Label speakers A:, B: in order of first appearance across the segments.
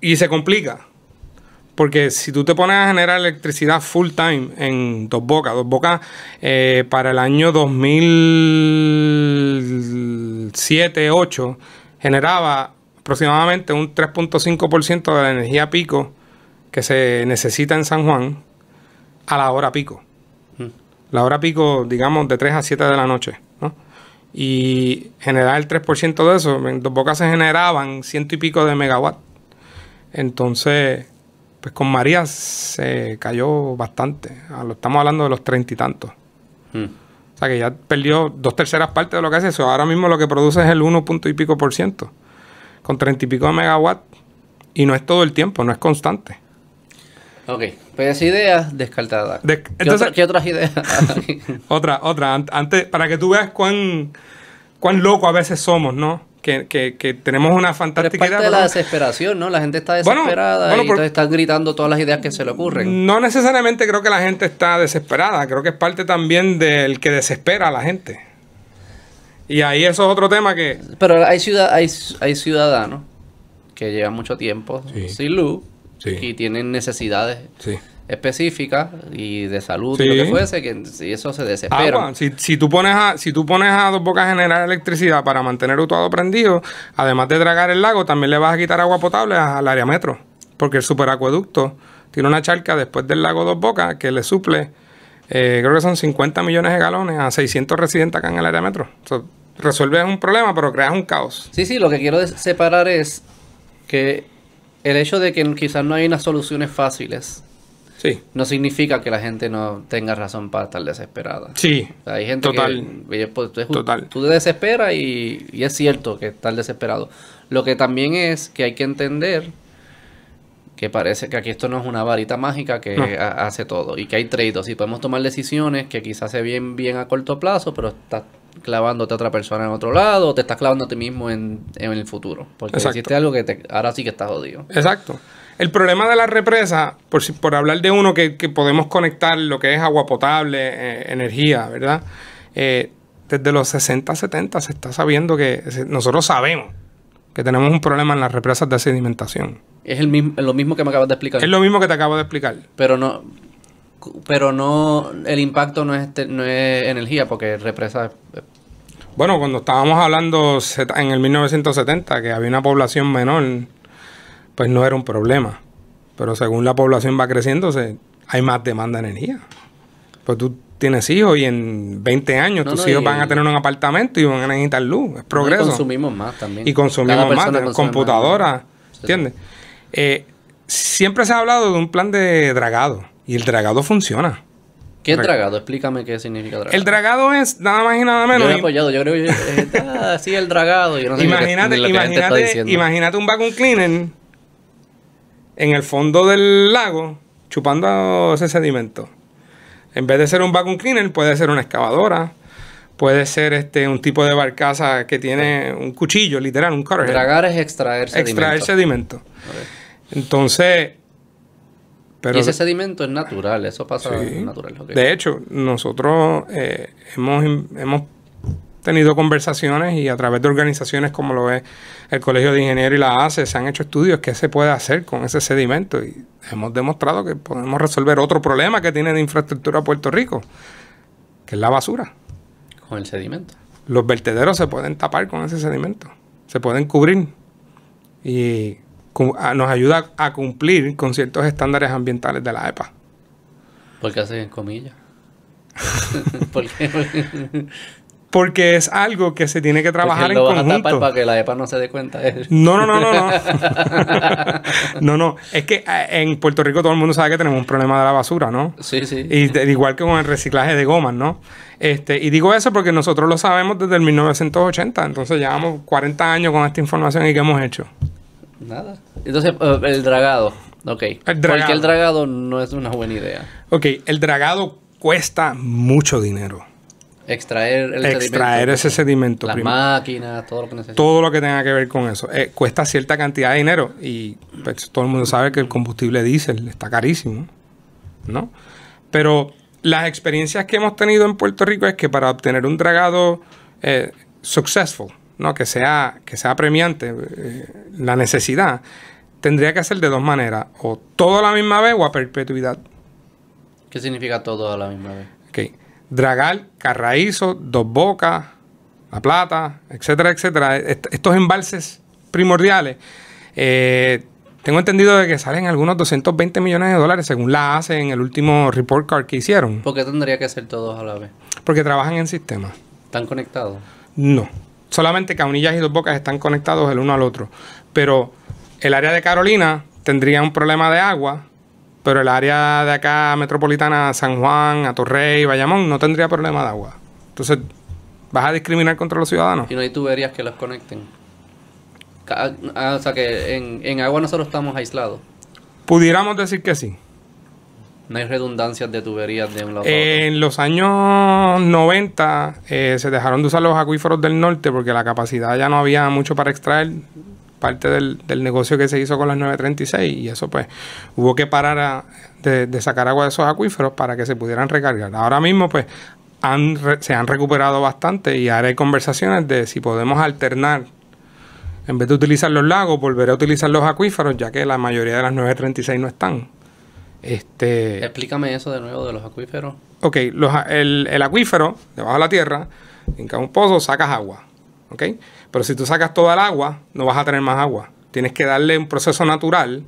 A: Y se complica. Porque si tú te pones a generar electricidad full time en Dos Bocas, Dos Bocas eh, para el año 2007-2008 generaba aproximadamente un 3.5% de la energía pico que se necesita en San Juan a la hora pico. Mm. La hora pico, digamos, de 3 a 7 de la noche. Y generar el 3% de eso, en Dos Bocas se generaban ciento y pico de megawatts entonces, pues con María se cayó bastante. Estamos hablando de los treinta y tantos. Hmm. O sea que ya perdió dos terceras partes de lo que hace eso. Ahora mismo lo que produce es el uno punto y pico por ciento. Con treinta y pico de megawatts. Y no es todo el tiempo, no es constante.
B: Ok, pues esa idea descartada. ¿Qué, otras ideas?
A: otra, otra. Antes, para que tú veas cuán, cuán loco a veces somos, ¿no? que, que, tenemos una fantástica Pero es parte de la
B: desesperación, ¿no? La gente está desesperada y entonces están gritando todas las ideas que se le ocurren.
A: No necesariamente creo que la gente está desesperada, creo que es parte también del que desespera a la gente. Y ahí eso es otro tema que...
B: Pero hay, ciudad, hay, hay ciudadanos que llevan mucho tiempo sin luz y tienen necesidades específicas y de salud
A: y lo que fuese,
B: que si eso se desespera.
A: Si, tú pones a, si tú pones a Dos Bocas a generar electricidad para mantener todo prendido, además de dragar el lago, también le vas a quitar agua potable al área metro, porque el superacueducto tiene una charca después del lago Dos Bocas que le suple, eh, creo que son 50 millones de galones a 600 residentes acá en el área metro. resuelves un problema, pero creas un caos. Sí, sí, lo que quiero separar es que
B: el hecho de que quizás no hay unas soluciones fáciles No significa que la gente no tenga razón para estar desesperada. Sí. hay gente total, que pues, tú, te desesperas y, es cierto que estás desesperado. Lo que también es que hay que entender que parece que aquí esto no es una varita mágica que hace todo y que hay trade y podemos tomar decisiones que quizás se bien bien a corto plazo, pero está clavándote a otra persona en otro lado o te estás clavando a ti mismo en, el futuro. Porque existe algo que ahora sí que estás jodido. Exacto.
A: El problema de la represa, por, por hablar de uno que, podemos conectar lo que es agua potable, eh, energía, ¿verdad? Eh, desde los 60, 70 se está sabiendo que nosotros sabemos que tenemos un problema en las represas de sedimentación.
B: Es es lo mismo que me acabas de explicar. Es lo mismo que te acabo de explicar. Pero no, pero no, el impacto no es, este, energía porque represa... Eh.
A: Bueno, cuando estábamos hablando en el 1970 que había una población menor, pues no era un problema. Pero según la población va creciéndose, hay más demanda de energía. Pues tú tienes hijos y en 20 años tus hijos van a tener un apartamento y van a necesitar luz. Es progreso. y consumimos
B: más también. Y consumimos más, computadoras,
A: ¿entiendes? Eh, siempre se ha hablado de un plan de dragado y el dragado funciona. ¿Qué es dragado?
B: Explícame qué significa dragado. El
A: dragado es nada más y nada
B: menos. Yo apoyado, yo creo que es, eh, así ah, el dragado. imagínate, imagínate, un vacuum cleaner
A: en el fondo del lago chupando ese sedimento. En vez de ser un vacuum cleaner, puede ser una excavadora, puede ser este un tipo de barcaza que tiene un cuchillo, literal, un carro. Dragar
B: es extraer sedimento. Extraer
A: sedimento. Entonces, y ese
B: sedimento es natural, eso pasa natural.
A: De hecho, nosotros eh, hemos, hemos tenido conversaciones y a través de organizaciones como lo es el Colegio de Ingenieros y la ACE, se han hecho estudios que se puede hacer con ese sedimento y hemos demostrado que podemos resolver otro problema que tiene de infraestructura Puerto Rico, que es la basura. Con el sedimento. Los vertederos se pueden tapar con ese sedimento, se pueden cubrir y nos ayuda a cumplir con ciertos estándares ambientales de la EPA.
B: ¿Por qué hacen comillas?
A: Porque es algo que se tiene que trabajar en conjunto. para
B: que la EPA no se dé cuenta. No, no, no, no, no.
A: no, Es que eh, en Puerto Rico todo el mundo sabe que tenemos un problema de la basura, ¿no? Sí, sí. Y igual que con el reciclaje de gomas, ¿no? Este, y digo eso porque nosotros lo sabemos desde el 1980. Entonces llevamos 40 años con esta información y que hemos hecho. Nada. Entonces, eh,
B: el dragado. Ok. El dragado. Porque el dragado no es una buena
A: idea. Ok, el dragado cuesta mucho dinero. Extraer el Extraer ese sedimento. Las
B: máquinas, todo lo que necesita.
A: Todo lo que tenga que ver con eso. Eh, cuesta cierta cantidad de dinero y pues, todo el mundo sabe que el combustible diésel está carísimo. ¿No? Pero las experiencias que hemos tenido en Puerto Rico es que para obtener un dragado eh, successful, ¿no? que, sea, que sea premiante eh, la necesidad, tendría que ser de dos maneras, o todo a la misma vez o a perpetuidad.
B: ¿Qué significa todo a
A: la misma vez? Okay. Dragal, Carraízo, Dos Bocas, La Plata, etcétera, etcétera. estos embalses primordiales, eh, tengo entendido de que salen algunos 220 millones de dólares según la hace en el último report card que hicieron.
B: ¿Por qué tendría que ser todos a la vez?
A: Porque trabajan en sistema ¿Están conectados? No. Solamente Caunillas y Dos Bocas están conectados el uno al otro. Pero el área de Carolina tendría un problema de agua, pero el área de acá metropolitana, San Juan, a Atorrey, Bayamón, no tendría problema de agua. Entonces, ¿vas a discriminar contra los ciudadanos? Y
B: no hay tuberías que los conecten. Ah, o sea que en agua nosotros estamos aislados.
A: Pudiéramos decir que sí.
B: No hay redundancias de tuberías de un lado.
A: en los años 90 eh, se dejaron de usar los acuíferos del norte porque la capacidad ya no había mucho para extraer parte del, negocio que se hizo con las 936 y eso pues hubo que parar de, sacar agua de esos acuíferos para que se pudieran recargar. Ahora mismo pues se han recuperado bastante y ahora hay conversaciones de si podemos alternar en vez de utilizar los lagos, volver a utilizar los acuíferos, ya que la mayoría de las 936 no están. Este,
B: Explícame eso de nuevo de los acuíferos.
A: Ok, el, acuífero, debajo de la tierra, en cada un pozo sacas agua. ¿Ok? Pero si tú sacas toda el agua, no vas a tener más agua. Tienes que darle un proceso natural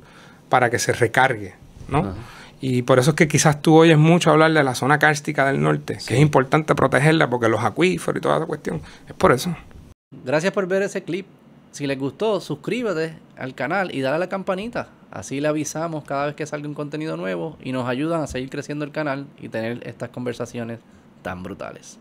A: para que se recargue. ¿no? Y por eso es que quizás tú oyes mucho hablar de la zona cárstica del norte, que es importante protegerla porque los acuíferos y toda esa cuestión. Es por eso.
B: Gracias por ver ese clip. Si les gustó,
A: suscríbete al canal y dale a la campanita.
B: Así le avisamos cada vez que salga un contenido nuevo y nos ayudan a seguir creciendo el canal y tener estas conversaciones tan brutales.